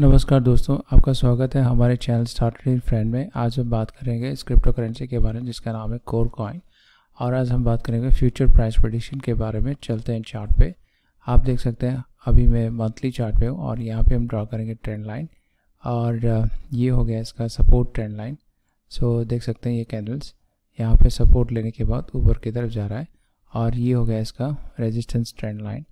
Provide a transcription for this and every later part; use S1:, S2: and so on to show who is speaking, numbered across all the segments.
S1: नमस्कार दोस्तों आपका स्वागत है हमारे चैनल स्टार्टेड फ्रेंड में आज हम बात करेंगे इस क्रिप्टो करेंसी के बारे में जिसका नाम है कोर कॉइन और आज हम बात करेंगे फ्यूचर प्राइस प्रडिक्शन के बारे में चलते हैं चार्ट पे आप देख सकते हैं अभी मैं मंथली चार्ट पे हूँ और यहाँ पे हम ड्रा करेंगे ट्रेंड लाइन और ये हो गया इसका सपोर्ट ट्रेंड लाइन सो देख सकते हैं ये कैंडल्स यहाँ पर सपोर्ट लेने के बाद ऊपर की तरफ जा रहा है और ये हो गया इसका रेजिस्टेंस ट्रेंड लाइन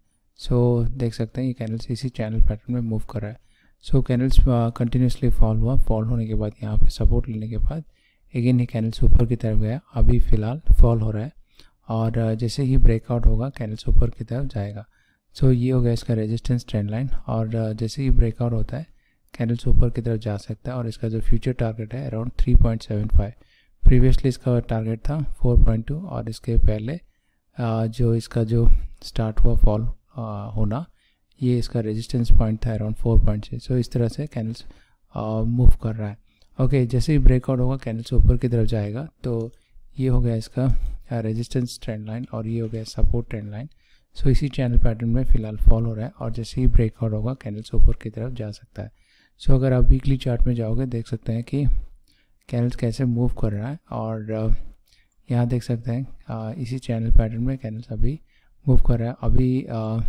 S1: सो देख सकते हैं ये कैंडल्स इसी चैनल पैटर्न में मूव कर रहा है सो कैनल्स कंटिन्यूसली फॉल हुआ फॉल होने के बाद यहाँ पे सपोर्ट लेने के बाद अगेन ये कैनल्स ऊपर की तरफ गया अभी फ़िलहाल फॉल हो रहा है और uh, जैसे ही ब्रेकआउट होगा कैनल्स ऊपर की तरफ जाएगा सो so, ये हो गया इसका रेजिस्टेंस ट्रेंड लाइन और uh, जैसे ही ब्रेकआउट होता है कैनल्स ऊपर की तरफ जा सकता है और इसका जो फ्यूचर टारगेट है अराउंड थ्री प्रीवियसली इसका टारगेट था 4.2 और इसके पहले uh, जो इसका जो स्टार्ट हुआ फॉल होना ये इसका रेजिस्टेंस पॉइंट था अराउंड फोर पॉइंट से सो इस तरह से कैनल्स मूव uh, कर रहा है ओके okay, जैसे ही ब्रेकआउट होगा कैनल्स ऊपर की तरफ जाएगा तो ये हो गया इसका रेजिस्टेंस ट्रेंड लाइन और ये हो गया सपोर्ट ट्रेंड लाइन सो इसी चैनल पैटर्न में फिलहाल फॉल हो रहा है और जैसे ही ब्रेकआउट होगा कैनल्स ऊपर की तरफ जा सकता है सो so, अगर आप वीकली चार्ट में जाओगे देख सकते हैं कि कैनल्स कैसे मूव कर रहा है और uh, यहाँ देख सकते हैं uh, इसी चैनल पैटर्न में कैनल्स अभी मूव कर रहा है अभी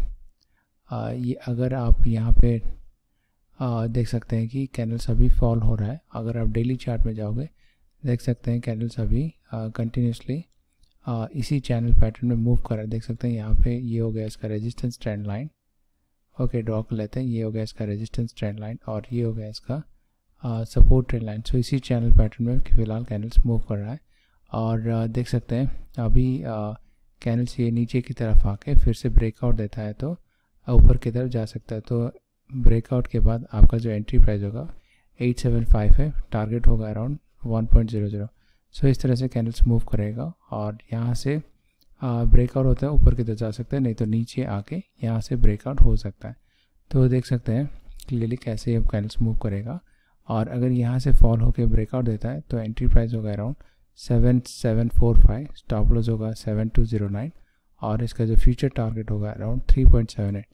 S1: ये अगर आप यहाँ पे आ, देख सकते हैं कि कैनल्स अभी फॉल हो रहा है अगर आप डेली चार्ट में जाओगे देख सकते हैं कैनल्स अभी कंटिन्यूसली इसी चैनल पैटर्न में मूव कर रहा है देख सकते हैं यहाँ पे ये हो गया इसका resistance trend line okay draw कर लेते हैं ये हो गया इसका रेजिस्टेंस ट्रेंड लाइन और ये हो गया इसका सपोर्ट ट्रेंड लाइन सो इसी चैनल पैटर्न में फिलहाल कैनल्स मूव कर रहा है और uh, देख सकते हैं अभी कैनल्स uh, ये नीचे की तरफ आके फिर से ब्रेकआउट देता है तो ऊपर की तरफ जा सकता है तो ब्रेकआउट के बाद आपका जो एंट्री प्राइस होगा 875 है टारगेट होगा अराउंड 1.00 सो इस तरह से कैंडल्स मूव करेगा और यहाँ से ब्रेकआउट होता है ऊपर की तरफ जा सकता है नहीं तो नीचे आके यहाँ से ब्रेकआउट हो सकता है तो देख सकते हैं क्लियरली कैसे अब कैंडल्स मूव करेगा और अगर यहाँ से फॉल होकर ब्रेकआउट देता है तो एंट्री प्राइस होगा around seven seven four five stop loss होगा सेवन टू ज़ीरो नाइन और इसका जो फ्यूचर टारगेट होगा around three point seven eight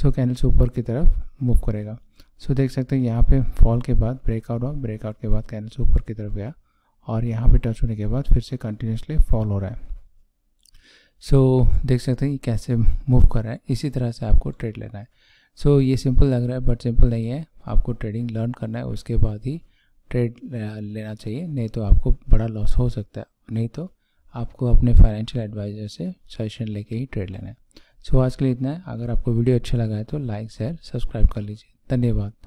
S1: so candles ऊपर की तरफ मूव करेगा सो so, देख सकते हैं यहाँ पे फॉल के बाद ब्रेकआउट हुआ ब्रेकआउट के बाद कैंडल्स ऊपर की तरफ गया और यहाँ पे टच होने के बाद फिर से कंटिन्यूसली फॉल हो रहा है सो so, देख सकते हैं कैसे मूव कर रहा है इसी तरह से आपको ट्रेड लेना है सो so, ये सिंपल लग रहा है बट सिंपल नहीं है आपको ट्रेडिंग लर्न करना है उसके बाद ही ट्रेड लेना चाहिए नहीं तो आपको बड़ा लॉस हो सकता है नहीं तो आपको अपने फाइनेंशियल एडवाइजर से सजेशन लेके ही ट्रेड लेना है सो so, आज के लिए इतना है अगर आपको वीडियो अच्छा लगा है तो लाइक शेयर सब्सक्राइब कर लीजिए धन्यवाद